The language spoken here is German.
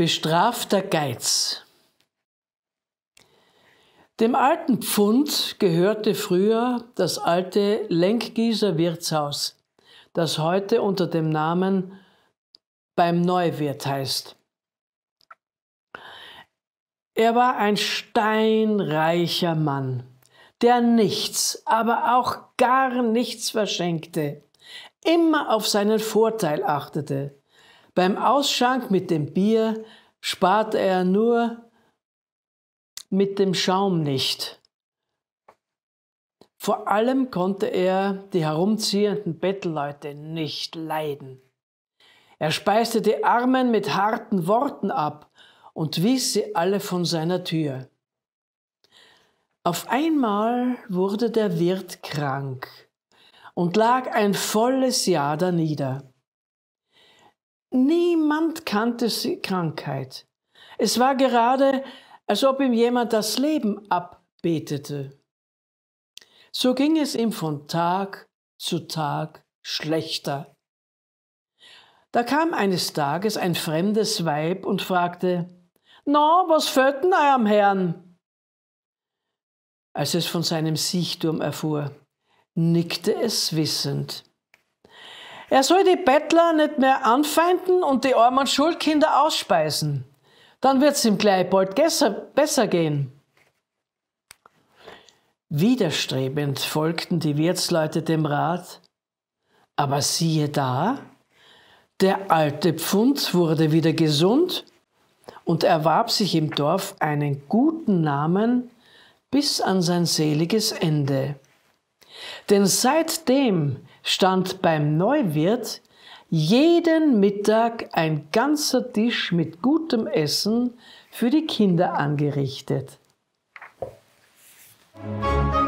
Bestrafter Geiz. Dem alten Pfund gehörte früher das alte Lenkgießer Wirtshaus, das heute unter dem Namen beim Neuwirt heißt. Er war ein steinreicher Mann, der nichts, aber auch gar nichts verschenkte, immer auf seinen Vorteil achtete beim Ausschank mit dem Bier spart er nur mit dem Schaum nicht. Vor allem konnte er die herumziehenden Bettelleute nicht leiden. Er speiste die Armen mit harten Worten ab und wies sie alle von seiner Tür. Auf einmal wurde der Wirt krank und lag ein volles Jahr danieder. Niemand kannte die Krankheit. Es war gerade, als ob ihm jemand das Leben abbetete. So ging es ihm von Tag zu Tag schlechter. Da kam eines Tages ein fremdes Weib und fragte, Na, no, was fällt denn eurem Herrn? Als es von seinem Siechtum erfuhr, nickte es wissend. Er soll die Bettler nicht mehr anfeinden und die armen Schulkinder ausspeisen. Dann wird's ihm gleich bald besser gehen. Widerstrebend folgten die Wirtsleute dem Rat, aber siehe da, der alte Pfund wurde wieder gesund und erwarb sich im Dorf einen guten Namen bis an sein seliges Ende. Denn seitdem stand beim Neuwirt jeden Mittag ein ganzer Tisch mit gutem Essen für die Kinder angerichtet. Musik